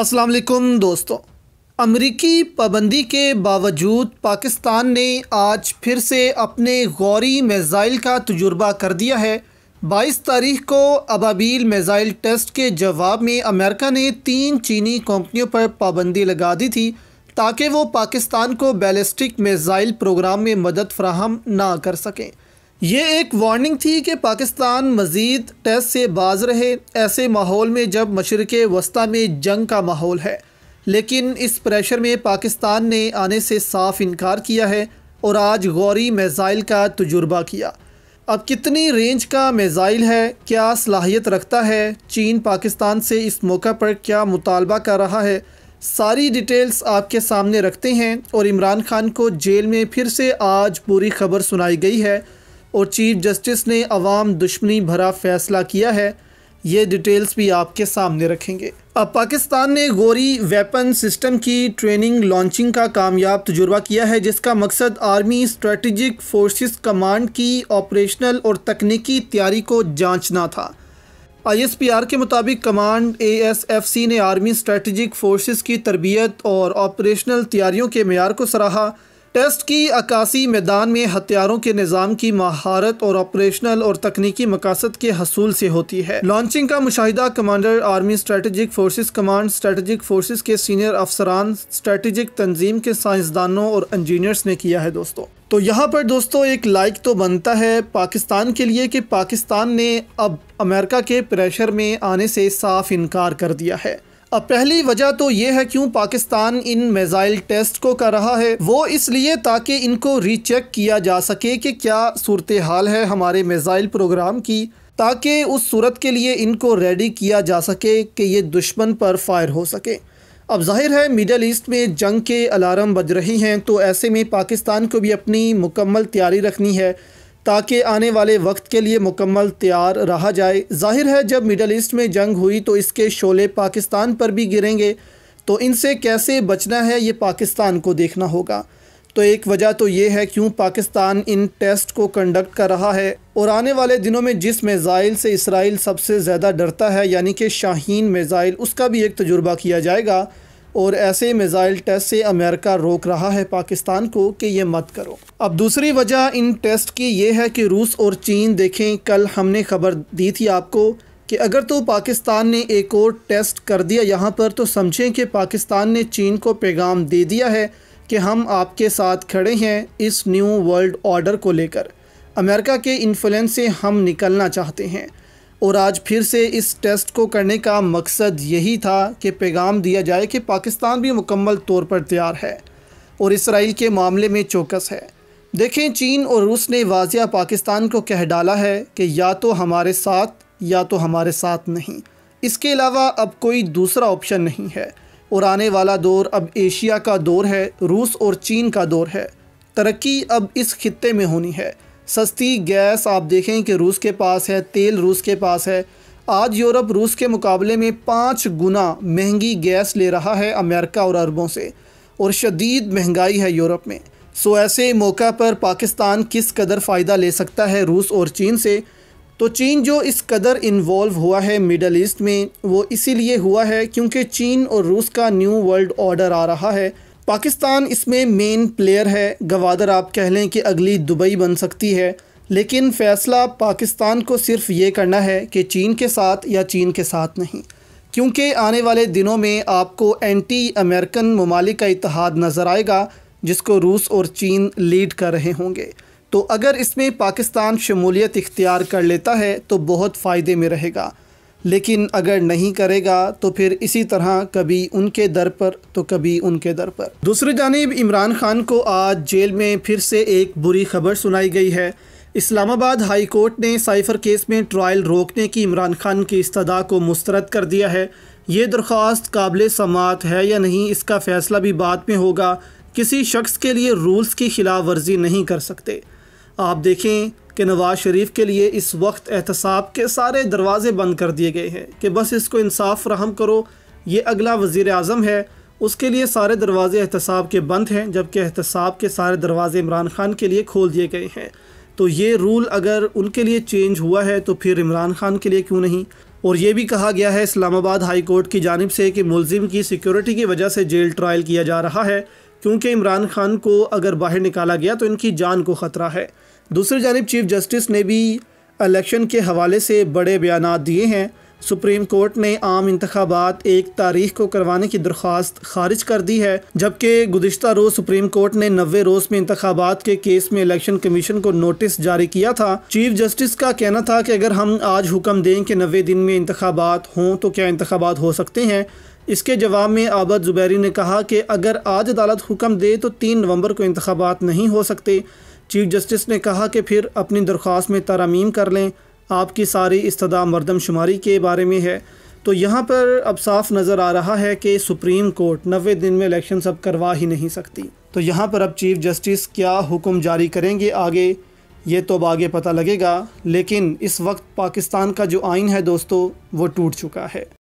असलकुम दोस्तों अमरीकी पाबंदी के बावजूद पाकिस्तान ने आज फिर से अपने गौरी मेजाइल का तजुर्बा कर दिया है बाईस तारीख को अबाबील मेजाइल टेस्ट के जवाब में अमेरिका ने तीन चीनी कंपनियों पर पाबंदी लगा दी थी ताकि वो पाकिस्तान को बैलिस्टिक मेजाइल प्रोग्राम में मदद फ्राहम ना कर सकें ये एक वार्निंग थी कि पाकिस्तान मज़ीद टेस्ट से बाज रहे ऐसे माहौल में जब मशरक़ वस्ती में जंग का माहौल है लेकिन इस प्रेशर में पाकिस्तान ने आने से साफ इनकार किया है और आज गौरी मेज़ाइल का तजुर्बा किया अब कितनी रेंज का मेज़ाइल है क्या सलाहियत रखता है चीन पाकिस्तान से इस मौका पर क्या मुतालबा कर रहा है सारी डिटेल्स आपके सामने रखते हैं और इमरान खान को जेल में फिर से आज पूरी खबर सुनाई गई है और चीफ जस्टिस ने अवाम दुश्मनी भरा फैसला किया है ये डिटेल्स भी आपके सामने रखेंगे अब पाकिस्तान ने गोरी वेपन सिस्टम की ट्रेनिंग लॉन्चिंग का कामयाब तजुर्बा किया है जिसका मकसद आर्मी स्ट्रेटजिक फोर्सेस कमांड की ऑपरेशनल और तकनीकी तैयारी को जांचना था आईएसपीआर के मुताबिक कमांड एएसएफसी ने आर्मी स्ट्रेटजिक फोर्सेस की तरबियत और ऑपरेशनल तैयारियों के मैार को सराहा टेस्ट की अक्सी मैदान में हथियारों के निज़ाम की महारत और ऑपरेशनल और तकनीकी मकासद के हसूल से होती है लॉन्चिंग का मुशाह commander army strategic forces command strategic forces के सीनियर अफसरान स्ट्रेटजिक तंजीम के साइंसदानों और इंजीनियर्स ने किया है दोस्तों तो यहाँ पर दोस्तों एक लाइक तो बनता है पाकिस्तान के लिए कि पाकिस्तान ने अब अमेरिका के प्रेशर में आने से साफ इनकार कर दिया है अब पहली वजह तो ये है क्यों पाकिस्तान इन मेज़ाइल टेस्ट को कर रहा है वो इसलिए ताकि इनको रीचेक किया जा सके कि क्या सूरत हाल है हमारे मेजाइल प्रोग्राम की ताकि उस सूरत के लिए इनको रेडी किया जा सके कि ये दुश्मन पर फायर हो सके अब जाहिर है मिडल ईस्ट में जंग के अलार्म बज रही हैं तो ऐसे में पाकिस्तान को भी अपनी मुकम्मल तैयारी रखनी है ताकि आने वाले वक्त के लिए मुकम्मल तैयार रहा जाए जाहिर है जब मिडल ईस्ट में जंग हुई तो इसके शोले पाकिस्तान पर भी गिरेंगे तो इनसे कैसे बचना है ये पाकिस्तान को देखना होगा तो एक वजह तो ये है क्यों पाकिस्तान इन टेस्ट को कंडक्ट कर रहा है और आने वाले दिनों में जिस मेजाइल से इसराइल सबसे ज़्यादा डरता है यानी कि शाहीन मेज़ाइल उसका भी एक तजुर्बा किया जाएगा और ऐसे मिज़ाइल टेस्ट से अमेरिका रोक रहा है पाकिस्तान को कि ये मत करो अब दूसरी वजह इन टेस्ट की ये है कि रूस और चीन देखें कल हमने खबर दी थी आपको कि अगर तो पाकिस्तान ने एक और टेस्ट कर दिया यहाँ पर तो समझें कि पाकिस्तान ने चीन को पैगाम दे दिया है कि हम आपके साथ खड़े हैं इस न्यू वर्ल्ड ऑर्डर को लेकर अमेरिका के इन्फ्लुएंस से हम निकलना चाहते हैं और आज फिर से इस टेस्ट को करने का मकसद यही था कि पैगाम दिया जाए कि पाकिस्तान भी मुकम्मल तौर पर तैयार है और इसराइल के मामले में चौकस है देखें चीन और रूस ने वाजिया पाकिस्तान को कह डाला है कि या तो हमारे साथ या तो हमारे साथ नहीं इसके अलावा अब कोई दूसरा ऑप्शन नहीं है और आने वाला दौर अब एशिया का दौर है रूस और चीन का दौर है तरक्की अब इस खत्े में होनी है सस्ती गैस आप देखें कि रूस के पास है तेल रूस के पास है आज यूरोप रूस के मुकाबले में पाँच गुना महंगी गैस ले रहा है अमेरिका और अरबों से और शदीद महंगाई है यूरोप में सो ऐसे मौका पर पाकिस्तान किस कदर फ़ायदा ले सकता है रूस और चीन से तो चीन जो इस कदर इन्वॉल्व हुआ है मिडल ईस्ट में वो इसीलिए हुआ है क्योंकि चीन और रूस का न्यू वर्ल्ड ऑर्डर आ रहा है पाकिस्तान इसमें मेन प्लेयर है गवादर आप कह लें कि अगली दुबई बन सकती है लेकिन फ़ैसला पाकिस्तान को सिर्फ ये करना है कि चीन के साथ या चीन के साथ नहीं क्योंकि आने वाले दिनों में आपको एंटी अमेरिकन ममालिक का इतिहाद नज़र आएगा जिसको रूस और चीन लीड कर रहे होंगे तो अगर इसमें पाकिस्तान शमूलियत इख्तियार कर लेता है तो बहुत फ़ायदे में रहेगा लेकिन अगर नहीं करेगा तो फिर इसी तरह कभी उनके दर पर तो कभी उनके दर पर दूसरी जानब इमरान खान को आज जेल में फिर से एक बुरी खबर सुनाई गई है इस्लामाबाद हाई कोर्ट ने साइफर केस में ट्रायल रोकने की इमरान खान की इस्तः को मुस्तरद कर दिया है ये दरख्वास्त काबिल समात है या नहीं इसका फ़ैसला भी बाद में होगा किसी शख्स के लिए रूल्स की खिलाफ वर्जी नहीं कर सकते आप देखें कि नवाज़ शरीफ के लिए इस वक्त एहतसाब के सारे दरवाज़े बंद कर दिए गए हैं कि बस इसको इंसाफ फ्राहम करो ये अगला वज़ी अजम है उसके लिए सारे दरवाज़े एहतसाब के बंद हैं जबकि एहतसाब के सारे दरवाज़े इमरान खान के लिए खोल दिए गए हैं तो ये रूल अगर उनके लिए चेंज हुआ है तो फिर इमरान खान के लिए क्यों नहीं और ये भी कहा गया है इस्लामाबाद हाई कोर्ट की जानब से कि मुलजिम की सिक्योरिटी की वजह से जेल ट्रायल किया जा रहा है क्योंकि इमरान खान को अगर बाहर निकाला गया तो इनकी जान को ख़तरा है दूसरी जानब चीफ जस्टिस ने भी इलेक्शन के हवाले से बड़े बयान दिए हैं सुप्रीम कोर्ट ने आम इंतबात एक तारीख को करवाने की दरख्वास्त खारिज कर दी है जबकि गुजशत रोज़ सुप्रीम कोर्ट ने नबे रोज़ में इंतबात के केस में इलेक्शन कमीशन को नोटिस जारी किया था चीफ जस्टिस का कहना था कि अगर हम आज हुक्म दें कि नबे दिन में इंतबात हों तो क्या इंतबात हो सकते हैं इसके जवाब में आबद ज़ुबैरी ने कहा कि अगर आज अदालत हुक्म दे तो तीन नवंबर को इंतबात नहीं हो सकते चीफ जस्टिस ने कहा कि फिर अपनी दरख्वास्त में तरामीम कर लें आपकी सारी इस्तदा मरदमशुमारी के बारे में है तो यहाँ पर अब साफ नज़र आ रहा है कि सुप्रीम कोर्ट नबे दिन में इलेक्शन सब करवा ही नहीं सकती तो यहाँ पर अब चीफ जस्टिस क्या हुक्म जारी करेंगे आगे ये तो अब आगे पता लगेगा लेकिन इस वक्त पाकिस्तान का जो आइन है दोस्तों वो टूट चुका है